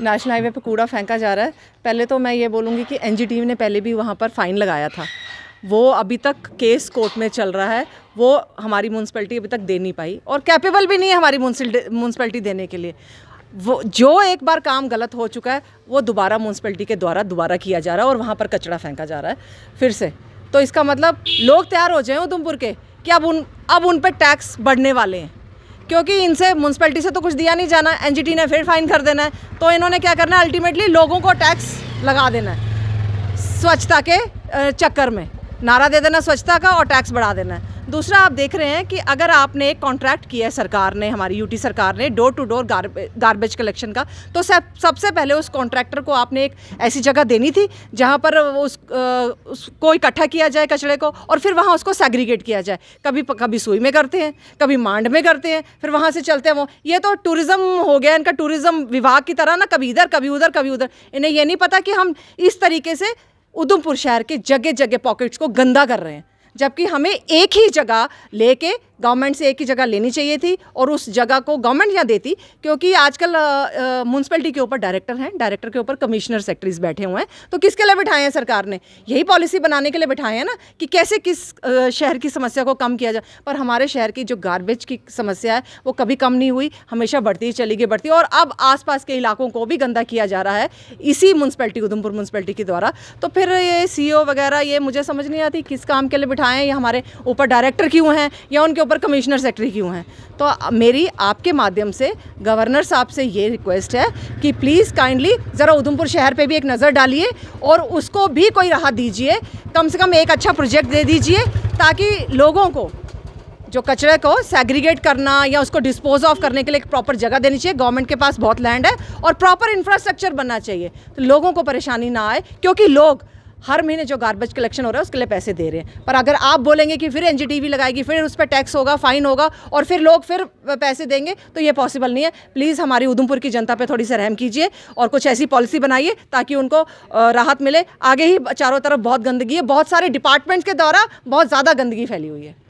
national highway पे कूड़ा फेंका जा रहा है पहले तो मैं ये बोलूँगी कि एन ने पहले भी वहाँ पर फ़ाइन लगाया था वो अभी तक केस कोर्ट में चल रहा है वो हमारी म्यूनसिपलिटी अभी तक दे नहीं पाई और कैपेबल भी नहीं है हमारी म्यूनसिपलिटी देने के लिए वो जो एक बार काम गलत हो चुका है वो दोबारा म्यूनसिपलिटी के द्वारा दोबारा किया जा रहा है और वहाँ पर कचरा फेंका जा रहा है फिर से तो इसका मतलब लोग तैयार हो जाए उधमपुर के कि अब उन अब उन पर टैक्स बढ़ने वाले हैं क्योंकि इनसे म्यूनसिपैलिटी से तो कुछ दिया नहीं जाना एनजीटी ने फिर फाइन कर देना है तो इन्होंने क्या करना है अल्टीमेटली लोगों को टैक्स लगा देना है स्वच्छता के चक्कर में नारा दे देना स्वच्छता का और टैक्स बढ़ा देना है दूसरा आप देख रहे हैं कि अगर आपने एक कॉन्ट्रैक्ट किया है सरकार ने हमारी यूटी सरकार ने door to door garbage collection का तो सब सबसे पहले उस कॉन्ट्रैक्टर को आपने एक ऐसी जगह देनी थी जहाँ पर उस, उसको इकट्ठा किया जाए कचड़े को और फिर वहाँ उसको सेग्रीगेट किया जाए कभी कभी सुई में करते हैं कभी मांड में करते हैं फिर वहाँ से चलते हैं वो ये तो टूरिज़्म हो गया इनका टूरिज़्म विभाग की तरह ना कभी इधर कभी उधर कभी उधर इन्हें यह नहीं पता कि हम इस तरीके से उधमपुर शहर के जगह जगह पॉकेट्स को गंदा कर रहे हैं जबकि हमें एक ही जगह लेके गवर्नमेंट से एक ही जगह लेनी चाहिए थी और उस जगह को गवर्नमेंट यहाँ देती क्योंकि आजकल म्यूनसिपलिटी के ऊपर डायरेक्टर हैं डायरेक्टर के ऊपर कमिश्नर सेक्रेटरीज बैठे हुए हैं तो किसके लिए बिठाए हैं सरकार ने यही पॉलिसी बनाने के लिए बिठाए हैं ना कि कैसे किस शहर की समस्या को कम किया जाए पर हमारे शहर की जो गार्बेज की समस्या है वो कभी कम नहीं हुई हमेशा बढ़ती चली गई बढ़ती और अब आस के इलाकों को भी गंदा किया जा रहा है इसी म्यूनसिपलिटी उधमपुर म्यूनसिपलिटी के द्वारा तो फिर ये सी e वगैरह ये मुझे समझ नहीं आती किस काम के लिए बिठाएं या हमारे ऊपर डायरेक्टर क्यों हैं या उनके पर कमिश्नर सेक्रेटरी क्यों हैं तो मेरी आपके माध्यम से गवर्नर साहब से ये रिक्वेस्ट है कि प्लीज़ काइंडली ज़रा उधमपुर शहर पे भी एक नज़र डालिए और उसको भी कोई राहत दीजिए कम से कम एक अच्छा प्रोजेक्ट दे दीजिए ताकि लोगों को जो कचरे को सेग्रीगेट करना या उसको डिस्पोज ऑफ करने के लिए एक प्रॉपर जगह देनी चाहिए गवर्नमेंट के पास बहुत लैंड है और प्रॉपर इंफ्रास्ट्रक्चर बनना चाहिए तो लोगों को परेशानी ना आए क्योंकि लोग हर महीने जो गार्बेज कलेक्शन हो रहा है उसके लिए पैसे दे रहे हैं पर अगर आप बोलेंगे कि फिर एन लगाएगी फिर उस पर टैक्स होगा फाइन होगा और फिर लोग फिर पैसे देंगे तो ये पॉसिबल नहीं है प्लीज़ हमारी उधमपुर की जनता पर थोड़ी सी रहम कीजिए और कुछ ऐसी पॉलिसी बनाइए ताकि उनको राहत मिले आगे ही चारों तरफ बहुत गंदगी है बहुत सारे डिपार्टमेंट्स के द्वारा बहुत ज़्यादा गंदगी फैली हुई है